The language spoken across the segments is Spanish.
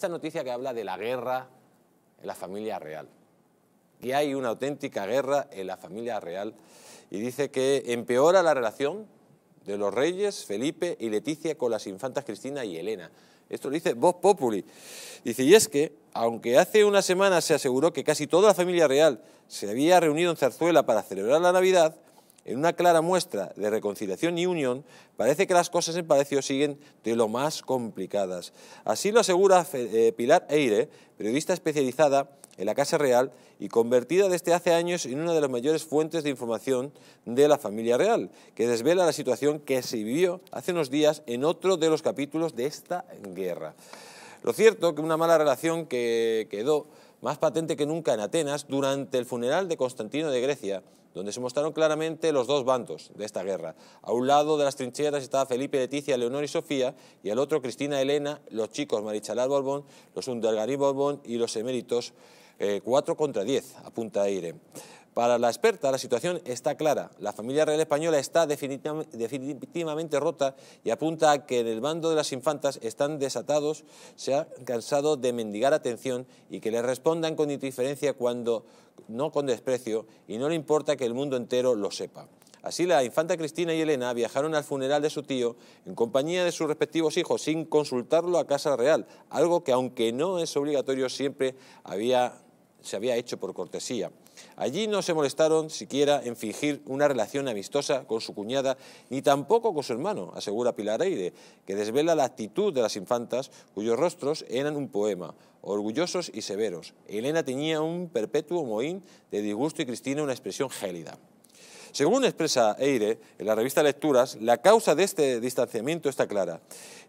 Esta noticia que habla de la guerra en la familia real, que hay una auténtica guerra en la familia real y dice que empeora la relación de los reyes Felipe y Leticia con las infantas Cristina y Elena. Esto lo dice Vox Populi. Dice, y es que, aunque hace una semana se aseguró que casi toda la familia real se había reunido en Zarzuela para celebrar la Navidad, en una clara muestra de reconciliación y unión, parece que las cosas en Palacio siguen de lo más complicadas. Así lo asegura eh, Pilar Eire, periodista especializada en la Casa Real y convertida desde hace años en una de las mayores fuentes de información de la familia real, que desvela la situación que se vivió hace unos días en otro de los capítulos de esta guerra. Lo cierto que una mala relación que quedó más patente que nunca en Atenas durante el funeral de Constantino de Grecia donde se mostraron claramente los dos bandos de esta guerra. A un lado de las trincheras estaba Felipe, Leticia, Leonor y Sofía, y al otro Cristina, Elena, los chicos Marichalar Borbón, los Undergarí Borbón y los eméritos, eh, cuatro 4 contra 10 a punta aire. Para la experta, la situación está clara. La familia real española está definitivamente rota y apunta a que en el bando de las infantas están desatados, se han cansado de mendigar atención y que les respondan con indiferencia cuando no con desprecio y no le importa que el mundo entero lo sepa. Así la infanta Cristina y Elena viajaron al funeral de su tío en compañía de sus respectivos hijos sin consultarlo a Casa Real, algo que aunque no es obligatorio siempre se había hecho por cortesía. Allí no se molestaron siquiera en fingir una relación amistosa con su cuñada, ni tampoco con su hermano, asegura Pilar Aire, que desvela la actitud de las infantas, cuyos rostros eran un poema, orgullosos y severos. Elena tenía un perpetuo mohín de disgusto y Cristina una expresión gélida. Según expresa Eire en la revista Lecturas, la causa de este distanciamiento está clara.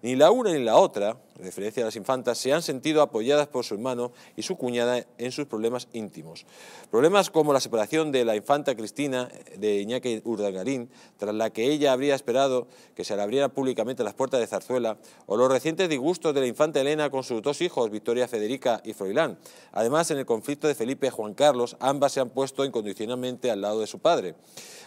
Ni la una ni la otra referencia a las infantas, se han sentido apoyadas por su hermano y su cuñada en sus problemas íntimos. Problemas como la separación de la infanta Cristina de Iñaki Urdangarín, tras la que ella habría esperado que se le abrieran públicamente las puertas de Zarzuela, o los recientes disgustos de la infanta Elena con sus dos hijos, Victoria Federica y Froilán. Además, en el conflicto de Felipe y Juan Carlos, ambas se han puesto incondicionalmente al lado de su padre.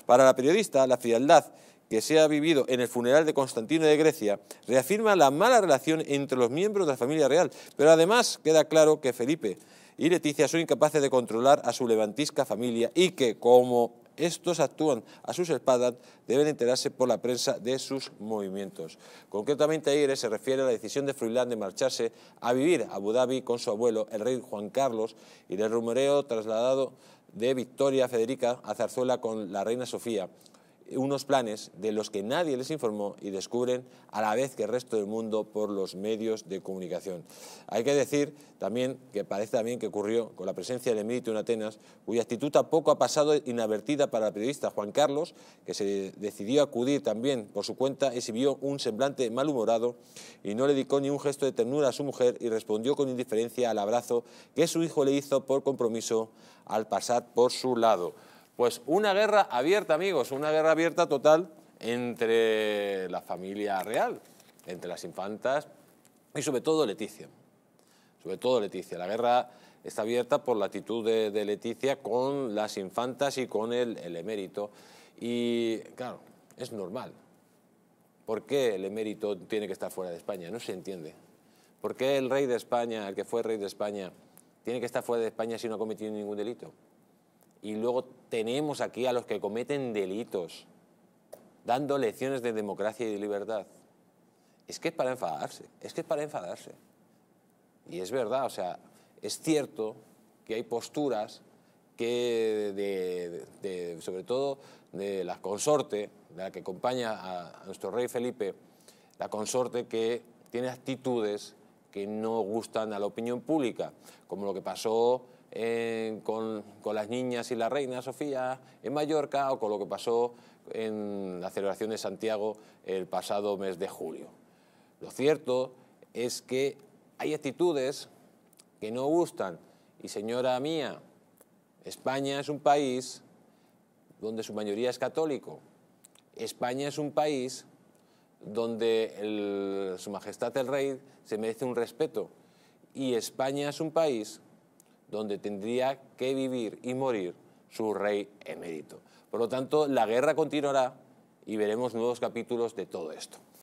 Para la periodista, la frialdad que se ha vivido en el funeral de Constantino de Grecia reafirma la mala relación entre los miembros de la familia real, pero además queda claro que Felipe y Leticia son incapaces de controlar a su levantisca familia y que, como estos actúan a sus espaldas, deben enterarse por la prensa de sus movimientos. Concretamente, Aire se refiere a la decisión de Fruilán... de marcharse a vivir a Abu Dhabi con su abuelo, el rey Juan Carlos, y del rumoreo trasladado de Victoria Federica a Zarzuela con la reina Sofía, unos planes de los que nadie les informó y descubren a la vez que el resto del mundo por los medios de comunicación. Hay que decir también que parece también que ocurrió con la presencia del Emilio en Atenas, cuya actitud tampoco ha pasado inadvertida para el periodista Juan Carlos, que se decidió a acudir también por su cuenta, exhibió un semblante malhumorado y no le dedicó ni un gesto de ternura a su mujer y respondió con indiferencia al abrazo que su hijo le hizo por compromiso al pasar por su lado. Pues una guerra abierta, amigos, una guerra abierta total entre la familia real, entre las infantas y sobre todo Leticia. Sobre todo Leticia. La guerra está abierta por la actitud de, Leticia con las infantas y con el, el emérito. Y claro, es normal. ¿Por qué el emérito tiene que estar fuera de España? No se entiende. ¿Por qué el rey de España, el que fue rey de España, tiene que estar fuera de España si no ha cometido ningún delito? y luego tenemos aquí a los que cometen delitos, dando lecciones de democracia y de libertad. Es que es para enfadarse, es que es para enfadarse. Y es verdad, o sea, es cierto que hay posturas que, sobre todo de la consorte, de la que acompaña a nuestro rey Felipe, la consorte que tiene actitudes que no gustan a la opinión pública, como lo que pasó eh, con, las niñas y la reina Sofía en Mallorca o con lo que pasó en la celebración de Santiago el pasado mes de julio. Lo cierto es que hay actitudes que no gustan y señora mía, España es un país donde su mayoría es católico. España es un país donde su majestad el rey se merece un respeto y España es un país donde tendría que vivir y morir su rey emérito. Por lo tanto, la guerra continuará y veremos nuevos capítulos de todo esto.